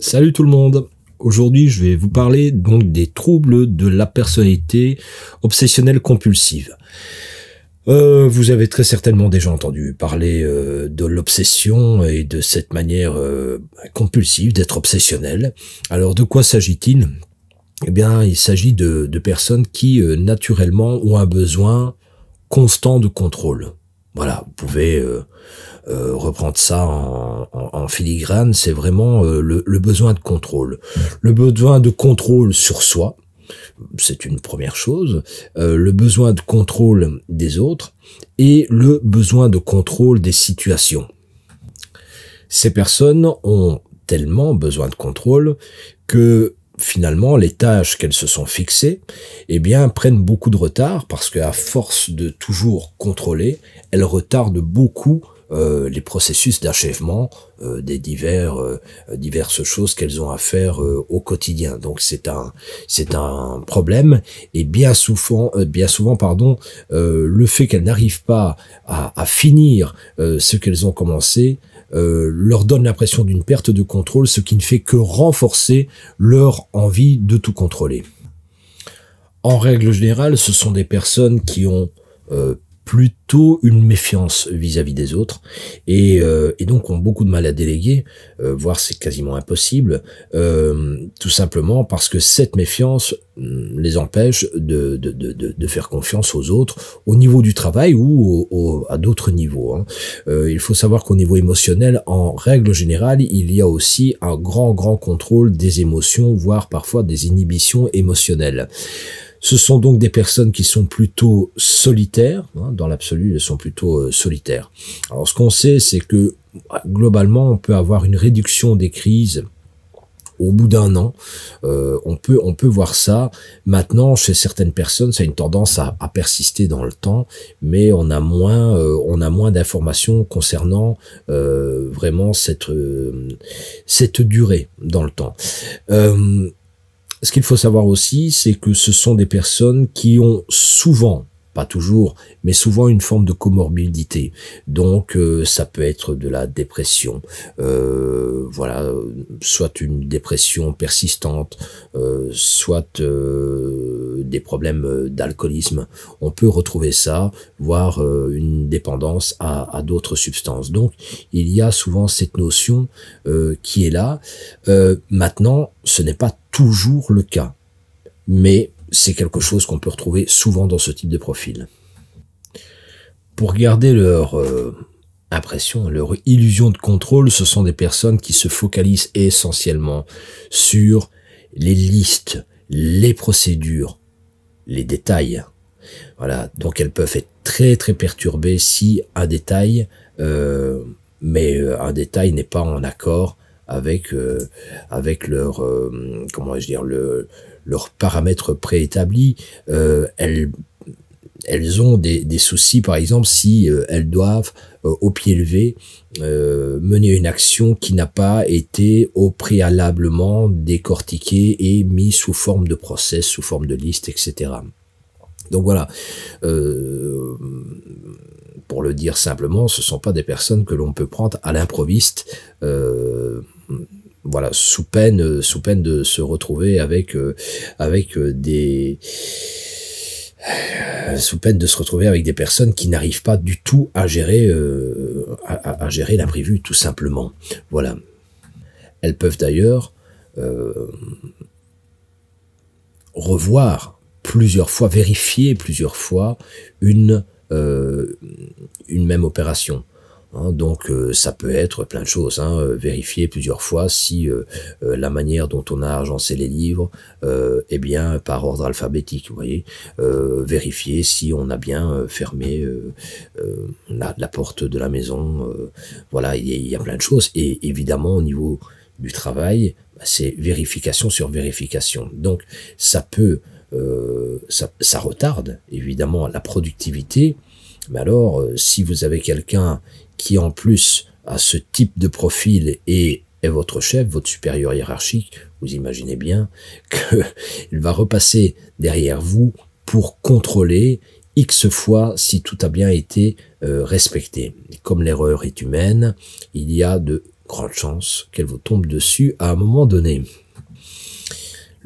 Salut tout le monde Aujourd'hui je vais vous parler donc des troubles de la personnalité obsessionnelle compulsive. Euh, vous avez très certainement déjà entendu parler euh, de l'obsession et de cette manière euh, compulsive d'être obsessionnel. Alors de quoi s'agit-il Eh bien il s'agit de, de, personnes qui naturellement ont un besoin constant de contrôle. Voilà, vous pouvez euh, reprendre ça en, filigrane, c'est vraiment euh, le, besoin de contrôle. Le besoin de contrôle sur soi, c'est une première chose, euh, le besoin de contrôle des autres et le besoin de contrôle des situations. Ces personnes ont tellement besoin de contrôle que finalement les tâches qu'elles se sont fixées eh bien prennent beaucoup de retard parce qu'à force de toujours contrôler, elles retardent beaucoup euh, les processus d'achèvement euh, des divers euh, diverses choses qu'elles ont à faire au quotidien. Donc c'est un c'est un problème et bien souvent bien souvent pardon le fait qu'elles n'arrivent pas à, finir ce qu'elles ont commencé leur donne l'impression d'une perte de contrôle, ce qui ne fait que renforcer leur envie de tout contrôler. En règle générale, ce sont des personnes qui ont plutôt une méfiance vis-à-vis des autres euh, et, donc ont beaucoup de mal à déléguer, euh, voire c'est quasiment impossible, euh, tout simplement parce que cette méfiance mm, les empêche de, faire confiance aux autres au niveau du travail ou à d'autres niveaux. Hein. il faut savoir qu'au niveau émotionnel, en règle générale, il y a aussi un grand, grand contrôle des émotions, voire parfois des inhibitions émotionnelles. Ce sont donc des personnes qui sont plutôt solitaires, hein, dans l'absolu, elles sont plutôt euh, solitaires. Alors ce qu'on sait, c'est que bah, globalement, on peut avoir une réduction des crises au bout d'un an. Euh, on peut on peut voir ça. Maintenant, chez certaines personnes, ça a une tendance à, persister dans le temps, mais on a moins euh, on a moins d'informations concernant vraiment cette cette durée dans le temps ce qu'il faut savoir aussi, c'est que ce sont des personnes qui ont souvent pas toujours, mais souvent une forme de comorbidité. Donc euh, ça peut être de la dépression, euh, voilà, euh, soit une dépression persistante, soit des problèmes d'alcoolisme. On peut retrouver ça, voire une dépendance à, à d'autres substances. Donc il y a souvent cette notion qui est là. maintenant, ce n'est pas toujours le cas, mais c'est quelque chose qu'on peut retrouver souvent dans ce type de profil. Pour garder leur euh, impression, leur illusion de contrôle, ce sont des personnes qui se focalisent essentiellement sur les listes, les procédures, les détails. Voilà, donc elles peuvent être très très perturbées si un détail, euh, mais euh, un détail n'est pas en accord avec euh, avec leur euh, comment dire le leurs paramètres préétablis. Euh, elles elles ont des, des, soucis, par exemple, si elles doivent, au pied levé, mener une action qui n'a pas été au préalablement décortiquée et mise sous forme de process, sous forme de liste, etc. Donc voilà pour le dire simplement, ce ne sont pas des personnes que l'on peut prendre à l'improviste, euh, voilà, sous peine, sous peine de se retrouver avec, euh, avec euh, des sous peine de se retrouver avec des personnes qui n'arrivent pas du tout à gérer, à, gérer l'imprévu, tout simplement. Voilà. Elles peuvent d'ailleurs revoir plusieurs fois, vérifier plusieurs fois une euh, une même opération. Hein, donc euh, ça peut être plein de choses, hein, euh, vérifier plusieurs fois si la manière dont on a agencé les livres est bien par ordre alphabétique, vous voyez, vérifier si on a bien fermé la, porte de la maison, voilà, il y, a plein de choses, et évidemment au niveau du travail, bah, c'est vérification sur vérification, donc ça peut euh, ça, retarde évidemment la productivité. Mais alors, euh, si vous avez quelqu'un qui en plus a ce type de profil et est votre chef, votre supérieur hiérarchique, vous imaginez bien qu'il va repasser derrière vous pour contrôler X fois si tout a bien été euh, respecté. comme l'erreur est humaine, il y a de grandes chances qu'elle vous tombe dessus à un moment donné.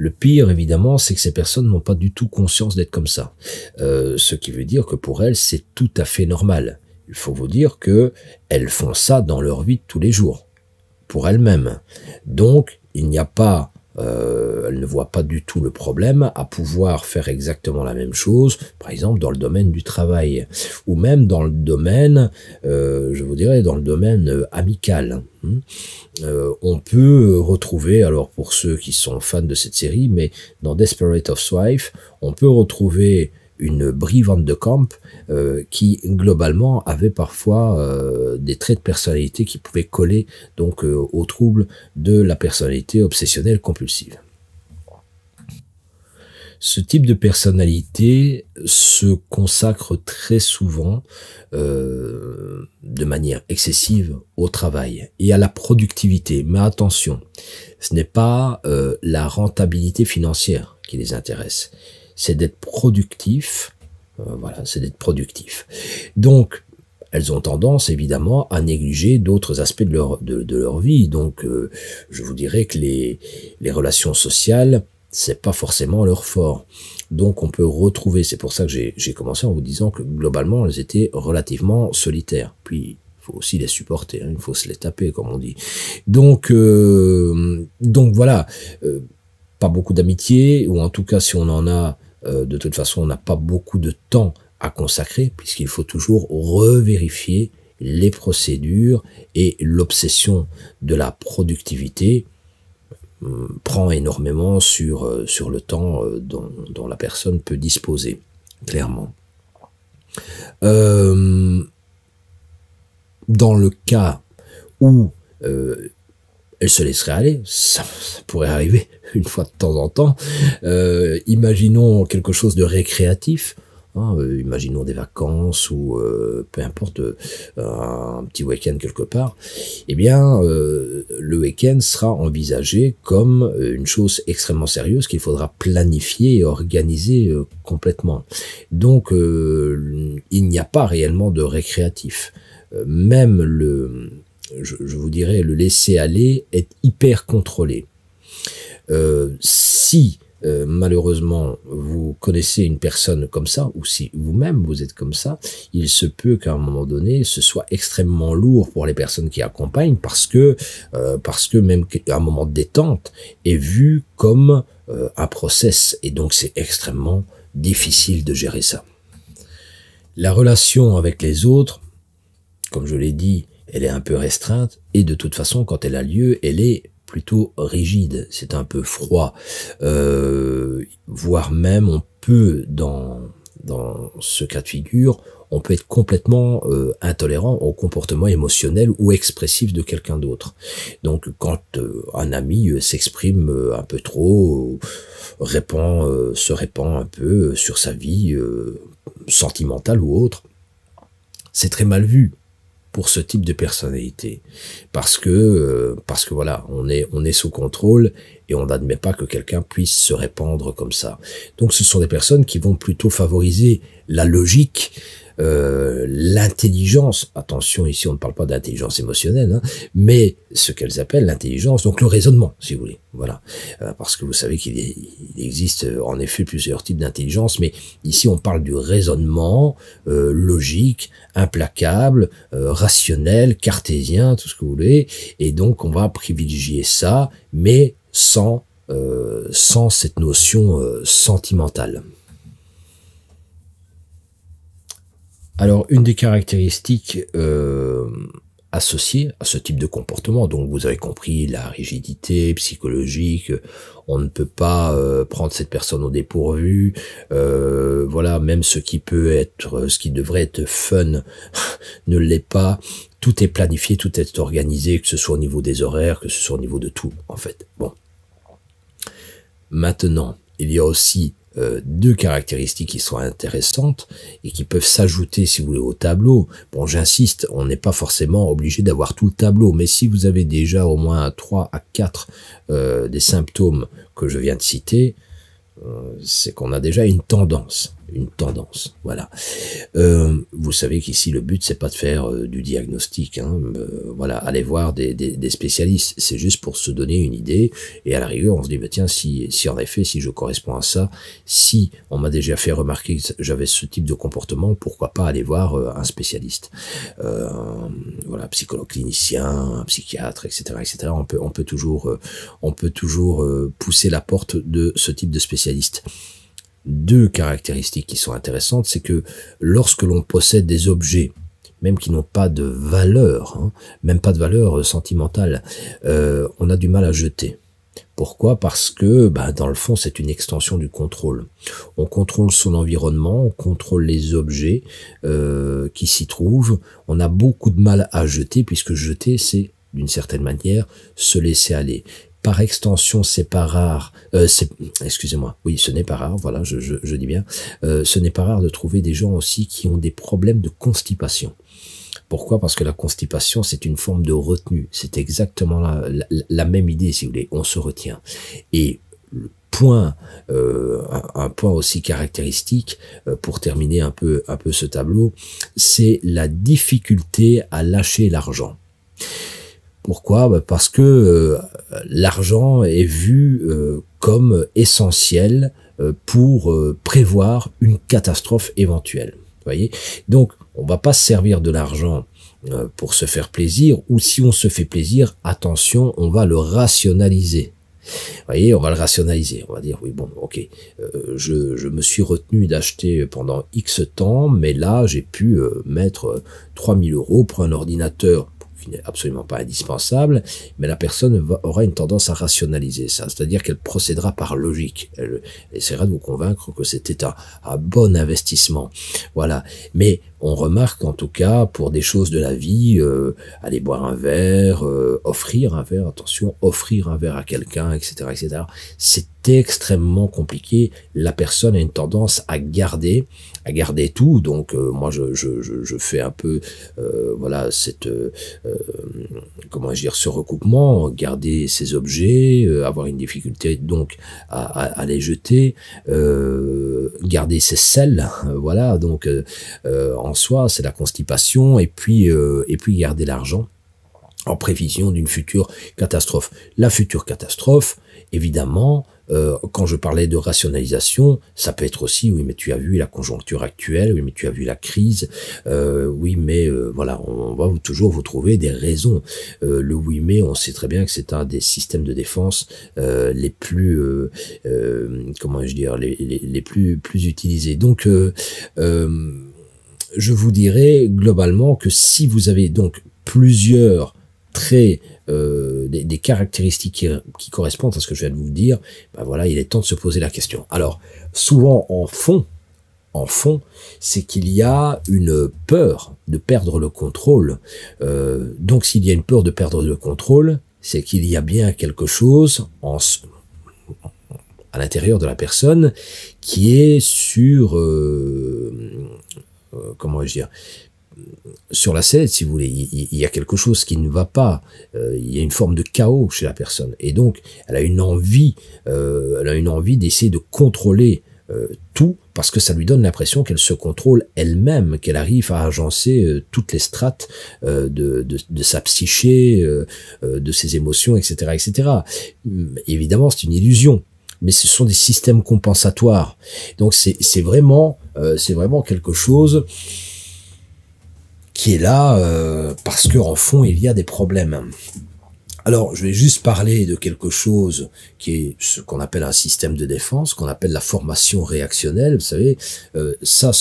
Le pire, évidemment, c'est que ces personnes n'ont pas du tout conscience d'être comme ça. Euh, ce qui veut dire que pour elles, c'est tout à fait normal. Il faut vous dire que elles font ça dans leur vie de tous les jours, pour elles-mêmes. Donc, il n'y a pas euh, elle ne voit pas du tout le problème à pouvoir faire exactement la même chose, par exemple dans le domaine du travail, ou même dans le domaine, euh, je vous dirais, dans le domaine euh, amical. Hein. on peut retrouver, alors pour ceux qui sont fans de cette série, mais dans Desperate of Swife, on peut retrouver une Brie de Camp euh, qui globalement avait parfois euh, des traits de personnalité qui pouvaient coller donc euh, aux troubles de la personnalité obsessionnelle compulsive. Ce type de personnalité se consacre très souvent de manière excessive au travail et à la productivité. Mais attention, ce n'est pas la rentabilité financière qui les intéresse c'est d'être productif. Euh, voilà, c'est d'être productif. Donc, elles ont tendance évidemment à négliger d'autres aspects de leur, de, de leur vie. Donc, euh, je vous dirais que les, les relations sociales, c'est pas forcément leur fort. Donc, on peut retrouver, c'est pour ça que j'ai commencé en vous disant que globalement, elles étaient relativement solitaires. Puis, il faut aussi les supporter, hein. il faut se les taper, comme on dit. Donc, euh, donc voilà, euh, pas beaucoup d'amitié, ou en tout cas, si on en a, euh, de toute façon, on n'a pas beaucoup de temps à consacrer puisqu'il faut toujours revérifier les procédures et l'obsession de la productivité hum, prend énormément sur, euh, sur le temps euh, dont, la personne peut disposer, clairement. dans le cas où elle se laisserait aller. Ça, pourrait arriver une fois de temps en temps. Euh, imaginons quelque chose de récréatif. Hein, euh, imaginons des vacances ou euh, peu importe un petit week-end quelque part, eh bien le week-end sera envisagé comme une chose extrêmement sérieuse qu'il faudra planifier et organiser complètement. Donc il n'y a pas réellement de récréatif. Même le je, vous dirais, le laisser aller est hyper contrôlé. Euh, si euh, malheureusement vous connaissez une personne comme ça, ou si vous-même vous êtes comme ça, il se peut qu'à un moment donné ce soit extrêmement lourd pour les personnes qui accompagnent parce que, euh, parce que même un moment de détente est vu comme un process et donc c'est extrêmement difficile de gérer ça. La relation avec les autres, comme je l'ai dit, elle est un peu restreinte et de toute façon quand elle a lieu, elle est plutôt rigide, c'est un peu froid, euh, voire même on peut dans dans ce cas de figure, on peut être complètement euh, intolérant au comportement émotionnel ou expressif de quelqu'un d'autre. Donc quand euh, un ami s'exprime un peu trop, répand, se répand un peu sur sa vie sentimentale ou autre, c'est très mal vu pour ce type de personnalité parce que euh, parce que voilà on est on est sous contrôle et on n'admet pas que quelqu'un puisse se répandre comme ça donc ce sont des personnes qui vont plutôt favoriser la logique euh, l'intelligence, attention ici on ne parle pas d'intelligence émotionnelle, hein, mais ce qu'elles appellent l'intelligence, donc le raisonnement si vous voulez, voilà, euh, parce que vous savez qu'il existe euh, en effet plusieurs types d'intelligence, mais ici on parle du raisonnement logique, implacable, rationnel, cartésien, tout ce que vous voulez, et donc on va privilégier ça, mais sans, sans cette notion sentimentale. Alors, une des caractéristiques euh, associées à ce type de comportement, donc vous avez compris la rigidité psychologique, on ne peut pas euh, prendre cette personne au dépourvu, euh, voilà, même ce qui peut être, ce qui devrait être fun ne l'est pas, tout est planifié, tout est organisé, que ce soit au niveau des horaires, que ce soit au niveau de tout, en fait. Bon. Maintenant, il y a aussi euh, deux caractéristiques qui sont intéressantes et qui peuvent s'ajouter, si vous voulez, au tableau. Bon, j'insiste, on n'est pas forcément obligé d'avoir tout le tableau, mais si vous avez déjà au moins 3 à 4 euh, des symptômes que je viens de citer, euh, c'est qu'on a déjà une tendance une tendance. Voilà. Euh, vous savez qu'ici le but c'est pas de faire euh, du diagnostic. Hein, euh, voilà, aller voir des, spécialistes. C'est juste pour se donner une idée. Et à la rigueur, on se dit bah, tiens, si, en effet, si je corresponds à ça, si on m'a déjà fait remarquer que j'avais ce type de comportement, pourquoi pas aller voir un spécialiste. voilà, psychologue clinicien, psychiatre, etc., etc. On peut on peut toujours on peut toujours pousser la porte de ce type de spécialiste deux caractéristiques qui sont intéressantes, c'est que lorsque l'on possède des objets, même qui n'ont pas de valeur, hein, même pas de valeur euh, sentimentale, euh, on a du mal à jeter. Pourquoi Parce que bah, dans le fond, c'est une extension du contrôle. On contrôle son environnement, on contrôle les objets euh, qui s'y trouvent. On a beaucoup de mal à jeter, puisque jeter, c'est d'une certaine manière se laisser aller. Par extension, c'est pas rare. Euh, excusez-moi. Oui, ce n'est pas rare. Voilà, je, dis bien. Euh, ce n'est pas rare de trouver des gens aussi qui ont des problèmes de constipation. Pourquoi Parce que la constipation, c'est une forme de retenue. C'est exactement la, même idée, si vous voulez. On se retient. Et le point, euh, un, point aussi caractéristique, pour terminer un peu, un peu ce tableau, c'est la difficulté à lâcher l'argent. Pourquoi bah, Parce que euh, l'argent est vu euh, comme essentiel euh, pour prévoir une catastrophe éventuelle. Voyez Donc, on va pas se servir de l'argent pour se faire plaisir, ou si on se fait plaisir, attention, on va le rationaliser. voyez, on va le rationaliser. On va dire, oui, bon, ok, je, me suis retenu d'acheter pendant X temps, mais là, j'ai pu mettre 3000 euros pour un ordinateur n'est absolument pas indispensable, mais la personne aura une tendance à rationaliser ça, c'est-à-dire qu'elle procédera par logique. Elle essaiera de vous convaincre que c'était un bon investissement. Voilà. Mais on remarque en tout cas pour des choses de la vie, euh, aller boire un verre, euh, offrir un verre, attention, offrir un verre à quelqu'un, etc., etc. C'est extrêmement compliqué. La personne a une tendance à garder, à garder tout. Donc euh, moi, je, fais un peu, voilà, cette, comment dire, ce recoupement, garder ses objets, avoir une difficulté donc à, les jeter, garder ses selles, voilà. Donc en soi, c'est la constipation, et puis, euh, et puis garder l'argent en prévision d'une future catastrophe. La future catastrophe, évidemment, euh, quand je parlais de rationalisation, ça peut être aussi, oui, mais tu as vu la conjoncture actuelle, oui, mais tu as vu la crise, euh, oui, mais voilà, on va toujours vous trouver des raisons. le oui, mais on sait très bien que c'est un des systèmes de défense les plus, comment je dire, les, plus, plus utilisés. Donc, je vous dirais globalement que si vous avez donc plusieurs traits, euh, des, caractéristiques qui, correspondent à ce que je viens de vous dire, ben voilà, il est temps de se poser la question. Alors, souvent en fond, en fond, c'est qu'il y a une peur de perdre le contrôle. Euh, donc, s'il y a une peur de perdre le contrôle, c'est qu'il y a bien quelque chose en, à l'intérieur de la personne qui est sur euh, euh, je dire, sur la scène, si vous voulez, il, y a quelque chose qui ne va pas. Euh, il y a une forme de chaos chez la personne, et donc elle a une envie, euh, elle a une envie d'essayer de contrôler euh, tout parce que ça lui donne l'impression qu'elle se contrôle elle-même, qu'elle arrive à agencer toutes les strates de, de, de, sa psyché, de ses émotions, etc., etc. Hum, évidemment, c'est une illusion mais ce sont des systèmes compensatoires. Donc c'est vraiment, euh, vraiment quelque chose qui est là euh, parce qu'en fond il y a des problèmes. Alors, je vais juste parler de quelque chose qui est ce qu'on appelle un système de défense, qu'on appelle la formation réactionnelle. Vous savez, euh, ça,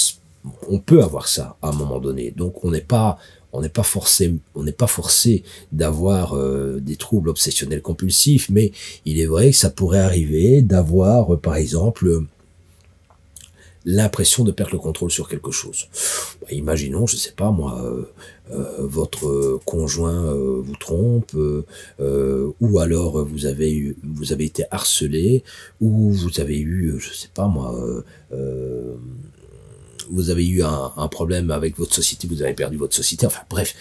on peut avoir ça à un moment donné. Donc, on n'est pas, on n'est pas forcé, on n'est pas forcé d'avoir euh, des troubles obsessionnels compulsifs, mais il est vrai que ça pourrait arriver d'avoir, euh, par exemple, euh, l'impression de perdre le contrôle sur quelque chose. Bah, imaginons, je sais pas moi, votre conjoint vous trompe, ou alors vous avez eu, vous avez été harcelé, ou vous avez eu, je sais pas moi vous avez eu un, problème avec votre société, vous avez perdu votre société, enfin bref,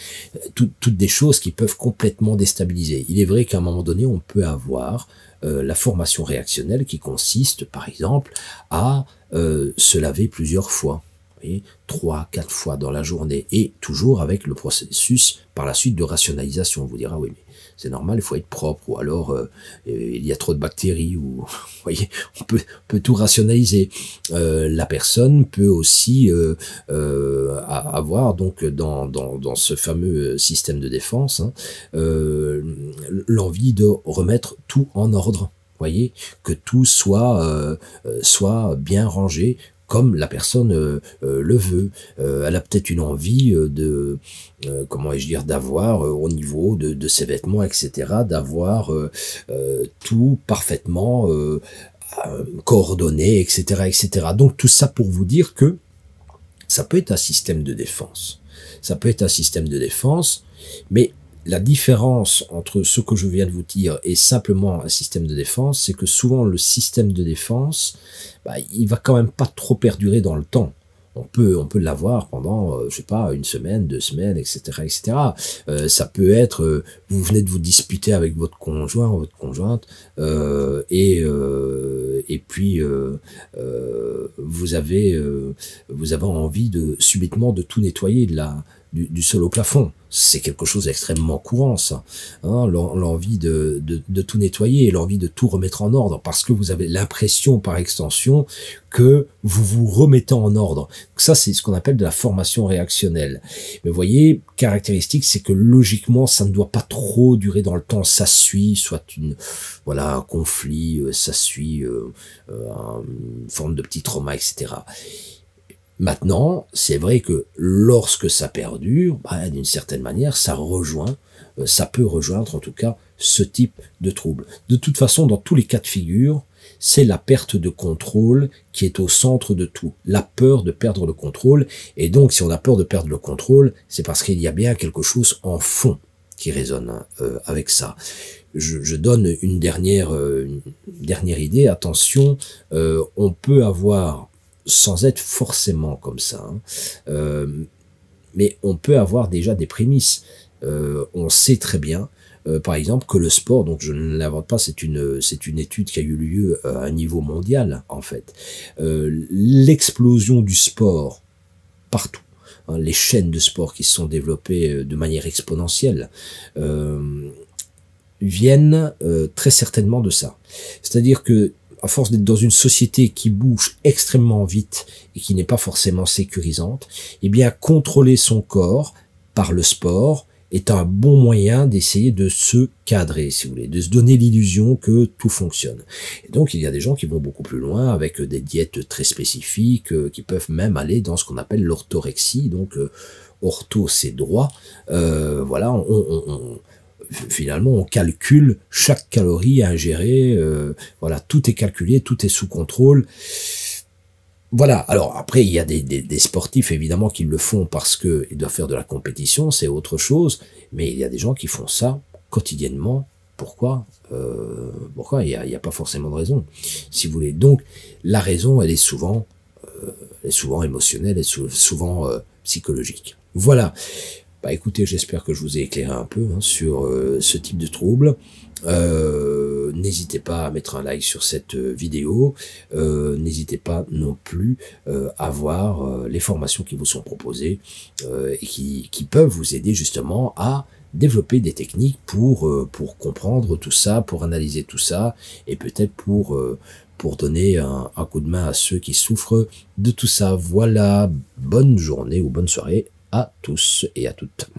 toutes des choses qui peuvent complètement déstabiliser. Il est vrai qu'à un moment donné, on peut avoir euh, la formation réactionnelle qui consiste, par exemple, à euh, se laver plusieurs fois. trois, quatre fois dans la journée, et toujours avec le processus par la suite de rationalisation. On vous dira, ah oui, c'est normal, il faut être propre, ou alors euh, il y a trop de bactéries, ou voyez, on peut, peut tout rationaliser. Euh, la personne peut aussi euh, avoir donc dans, dans, dans, ce fameux système de défense hein, l'envie de remettre tout en ordre voyez, que tout soit, soit bien rangé, comme la personne euh, euh, le veut. Euh, elle a peut-être une envie de, comment je dire, d'avoir au niveau de, de, ses vêtements, etc., d'avoir tout parfaitement coordonné, etc., etc. Donc tout ça pour vous dire que ça peut être un système de défense. Ça peut être un système de défense, mais la différence entre ce que je viens de vous dire et simplement un système de défense, c'est que souvent le système de défense, bah, il va quand même pas trop perdurer dans le temps. On peut, on peut l'avoir pendant, je euh, je sais pas, une semaine, deux semaines, etc., etc. Euh, ça peut être, euh, vous venez de vous disputer avec votre conjoint ou votre conjointe, et et puis vous avez, vous envie de subitement de tout nettoyer de la du, du sol au plafond. C'est quelque chose d'extrêmement courant, ça. Hein, l'envie de, de, de, tout nettoyer, l'envie de tout remettre en ordre, parce que vous avez l'impression, par extension, que vous vous remettez en ordre. Ça, c'est ce qu'on appelle de la formation réactionnelle. Mais vous voyez, caractéristique, c'est que logiquement, ça ne doit pas trop durer dans le temps. Ça suit, soit une, voilà, un conflit, euh, ça suit euh, euh, une forme de petit trauma, etc. Maintenant, c'est vrai que lorsque ça perdure, bah, d'une certaine manière, ça rejoint, euh, ça peut rejoindre en tout cas ce type de trouble. De toute façon, dans tous les cas de figure, c'est la perte de contrôle qui est au centre de tout, la peur de perdre le contrôle. Et donc, si on a peur de perdre le contrôle, c'est parce qu'il y a bien quelque chose en fond qui résonne euh, avec ça. Je, donne une dernière, euh, dernière idée. Attention, on peut avoir sans être forcément comme ça. Hein. Euh, mais on peut avoir déjà des prémices. Euh, on sait très bien, euh, par exemple, que le sport, donc je ne l'invente pas, c'est une, c'est une étude qui a eu lieu à un niveau mondial, en fait. l'explosion du sport partout, hein, les chaînes de sport qui se sont développées de manière exponentielle, viennent très certainement de ça. C'est-à-dire que à force d'être dans une société qui bouge extrêmement vite et qui n'est pas forcément sécurisante, eh bien contrôler son corps par le sport est un bon moyen d'essayer de se cadrer, si vous voulez, de se donner l'illusion que tout fonctionne. Et donc il y a des gens qui vont beaucoup plus loin avec des diètes très spécifiques, euh, qui peuvent même aller dans ce qu'on appelle l'orthorexie, donc euh, ortho c'est droit. Euh, voilà, on finalement, on calcule chaque calorie à euh, voilà, tout est calculé, tout est sous contrôle. Voilà. Alors après, il y a des, des, des sportifs évidemment qui le font parce qu'ils doivent faire de la compétition, c'est autre chose. Mais il y a des gens qui font ça quotidiennement. Pourquoi euh, Pourquoi Il n'y a, a, pas forcément de raison, si vous voulez. Donc la raison, elle est souvent, euh, elle est souvent émotionnelle, elle est souvent psychologique. Voilà. Bah, écoutez, j'espère que je vous ai éclairé un peu hein, sur euh, ce type de trouble. Euh, n'hésitez pas à mettre un like sur cette euh, vidéo. n'hésitez pas non plus à voir les formations qui vous sont proposées et qui, peuvent vous aider justement à développer des techniques pour, pour comprendre tout ça, pour analyser tout ça et peut-être pour, pour donner un coup de main à ceux qui souffrent de tout ça. Voilà, bonne journée ou bonne soirée à tous et à toutes.